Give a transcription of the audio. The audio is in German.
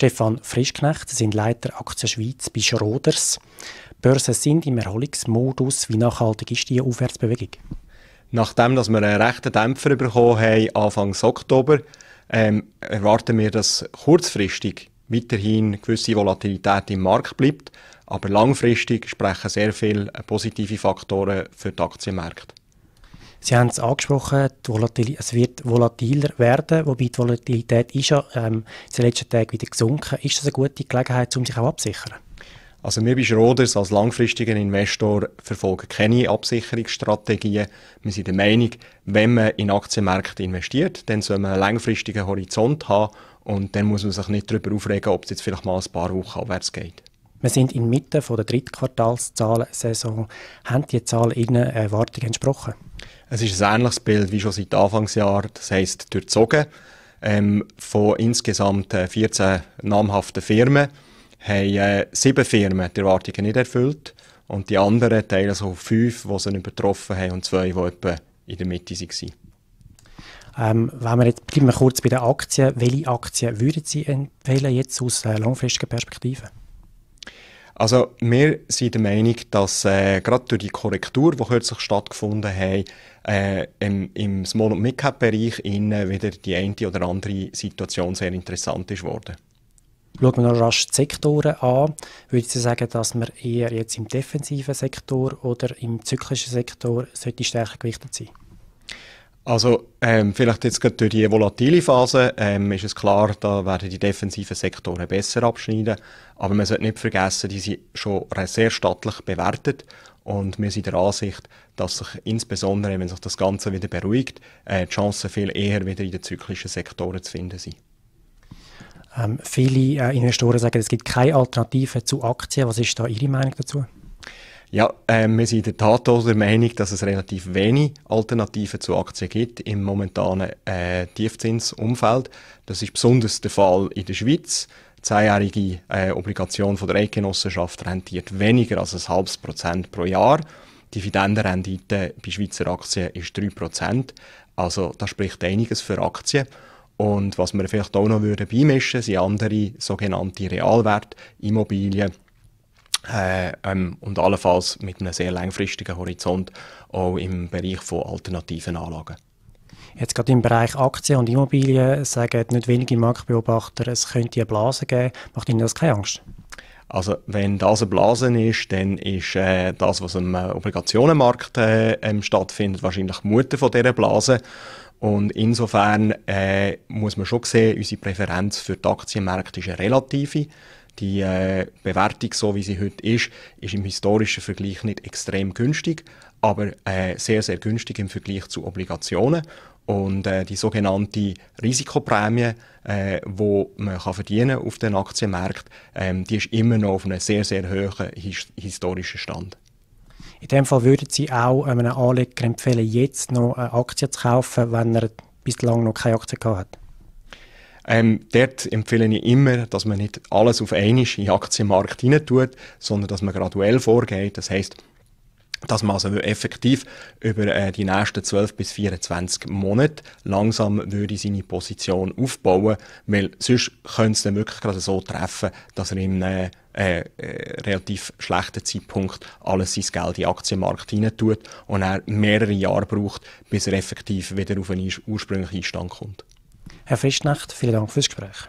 Stefan Frischknecht, sind Leiter Aktien Schweiz bei Schroders. Börsen sind im Erholungsmodus. Wie nachhaltig ist die Aufwärtsbewegung? Nachdem dass wir einen rechten Dämpfer bekommen haben, Anfang Oktober, ähm, erwarten wir, dass kurzfristig weiterhin gewisse Volatilität im Markt bleibt. Aber langfristig sprechen sehr viele positive Faktoren für die Aktienmärkte. Sie haben es angesprochen, es wird volatiler werden, wobei die Volatilität ist ja ähm, in den letzten Tagen wieder gesunken. Ist das eine gute Gelegenheit, um sich auch abzusichern? Also wir bei Schroders als langfristiger Investor verfolgen keine Absicherungsstrategien. Wir sind der Meinung, wenn man in Aktienmärkte investiert, dann soll man einen langfristigen Horizont haben und dann muss man sich nicht darüber aufregen, ob es jetzt vielleicht mal ein paar Wochen abwärts geht. Wir sind inmitten von der Drittquartalszahlensaison. Haben die Zahlen Ihren Erwartungen entsprochen? Es ist ein ähnliches Bild wie schon seit Anfangsjahr, das heisst durchzogen. Ähm, von insgesamt 14 äh, namhaften Firmen haben äh, sieben Firmen die Erwartungen nicht erfüllt und die anderen teilen so fünf, die sie übertroffen haben und zwei, die etwa in der Mitte waren. Ähm, wenn wir jetzt bleiben wir kurz bei den Aktien. Welche Aktien würden Sie empfehlen jetzt aus äh, langfristiger Perspektive? Also wir sind der Meinung, dass äh, gerade durch die Korrektur, die kürzlich stattgefunden hat, äh, im, im Small- und Mid-Cap-Bereich wieder die eine oder andere Situation sehr interessant ist worden. Schaut man noch rasch die Sektoren an, Würden Sie sagen, dass man eher jetzt im defensiven Sektor oder im zyklischen Sektor sollte stärker gewichtet sein sollte. Also ähm, vielleicht jetzt gerade durch die volatile Phase ähm, ist es klar, da werden die defensiven Sektoren besser abschneiden. Aber man sollte nicht vergessen, die sind schon sehr stattlich bewertet. Und wir sind der Ansicht, dass sich insbesondere, wenn sich das Ganze wieder beruhigt, äh, die Chancen viel eher wieder in den zyklischen Sektoren zu finden sind. Ähm, viele äh, Investoren sagen, es gibt keine Alternative zu Aktien. Was ist da Ihre Meinung dazu? Ja, äh, wir sind in der Tat auch der Meinung, dass es relativ wenig Alternativen zu Aktien gibt im momentanen äh, Tiefzinsumfeld. Das ist besonders der Fall in der Schweiz. Die Zehnjährige äh, Obligation von der Eidgenossenschaft rentiert weniger als ein halbes Prozent pro Jahr. Die Dividendenrendite bei Schweizer Aktien ist 3 Prozent. Also das spricht einiges für Aktien. Und was wir vielleicht auch noch würden beimischen, sind andere sogenannte Realwertimmobilien äh, ähm, und allenfalls mit einem sehr langfristigen Horizont auch im Bereich von alternativen Anlagen. Jetzt gerade im Bereich Aktien und Immobilien sagen nicht wenige Marktbeobachter, es könnte eine Blase geben. Macht Ihnen das keine Angst? Also wenn das eine Blase ist, dann ist äh, das, was im äh, Obligationenmarkt äh, ähm, stattfindet, wahrscheinlich die Mutter von dieser Blase. Und insofern äh, muss man schon sehen, unsere Präferenz für die Aktienmärkte ist eine relative die äh, Bewertung, so wie sie heute ist, ist im historischen Vergleich nicht extrem günstig, aber äh, sehr, sehr günstig im Vergleich zu Obligationen. Und äh, die sogenannte Risikoprämie, äh, wo man kann verdienen auf den Aktienmärkten, ähm, die ist immer noch auf einem sehr, sehr hohen his historischen Stand. In dem Fall würden Sie auch einem Anleger empfehlen, jetzt noch eine äh, Aktie zu kaufen, wenn er bislang noch keine Aktie gehabt hat? Ähm, dort empfehle ich immer, dass man nicht alles auf einmal in den Aktienmarkt hinein tut, sondern dass man graduell vorgeht. Das heißt, dass man also effektiv über äh, die nächsten 12 bis 24 Monate langsam würde seine Position aufbauen, weil sonst könnte es dann wirklich gerade so treffen, dass er im äh, äh, relativ schlechten Zeitpunkt alles sein Geld in den Aktienmarkt hinein tut und er mehrere Jahre braucht, bis er effektiv wieder auf einen ursprünglichen Stand kommt. Herr Fischnacht, vielen Dank fürs Gespräch.